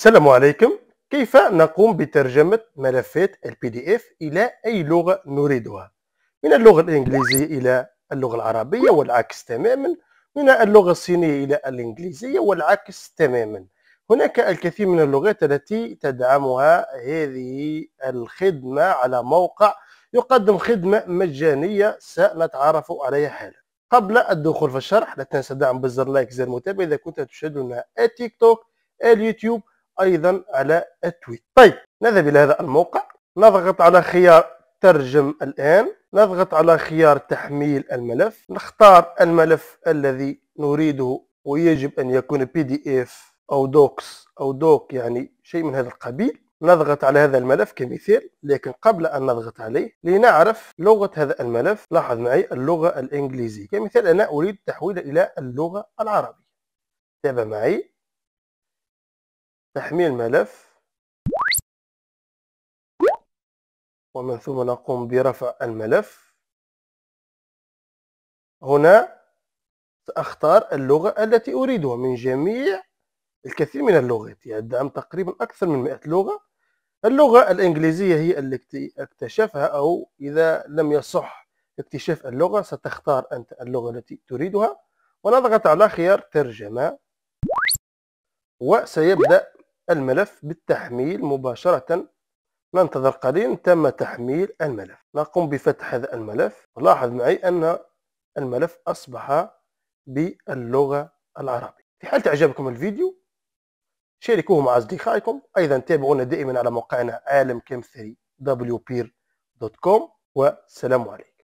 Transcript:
السلام عليكم كيف نقوم بترجمة ملفات البي دي اف إلى أي لغة نريدها من اللغة الإنجليزية إلى اللغة العربية والعكس تماما من اللغة الصينية إلى الإنجليزية والعكس تماما هناك الكثير من اللغات التي تدعمها هذه الخدمة على موقع يقدم خدمة مجانية سنتعرف عليها حالا قبل الدخول في الشرح لا تنسى دعم بزر لايك زر متابع إذا كنت تشاهدنا التيك توك اليوتيوب أيضا على التويت طيب نذهب إلى هذا الموقع نضغط على خيار ترجم الآن نضغط على خيار تحميل الملف نختار الملف الذي نريده ويجب أن يكون بي دي اف أو دوكس أو دوك يعني شيء من هذا القبيل نضغط على هذا الملف كمثال لكن قبل أن نضغط عليه لنعرف لغة هذا الملف لاحظ معي اللغة الإنجليزية كمثال أنا أريد تحويله إلى اللغة العربية تابع معي تحميل ملف ومن ثم نقوم برفع الملف هنا سأختار اللغة التي أريدها من جميع الكثير من اللغات يعني دعم تقريبا أكثر من 100 لغة اللغة الإنجليزية هي التي اكتشفها أو إذا لم يصح اكتشاف اللغة ستختار أنت اللغة التي تريدها ونضغط على خيار ترجمة وسيبدأ الملف بالتحميل مباشرة ننتظر قليلا تم تحميل الملف نقوم بفتح هذا الملف لاحظ معي أن الملف أصبح باللغة العربية في حال تعجبكم الفيديو شاركوه مع أصدقائكم أيضا تابعونا دائما على موقعنا عالم كام wpeer.com والسلام عليكم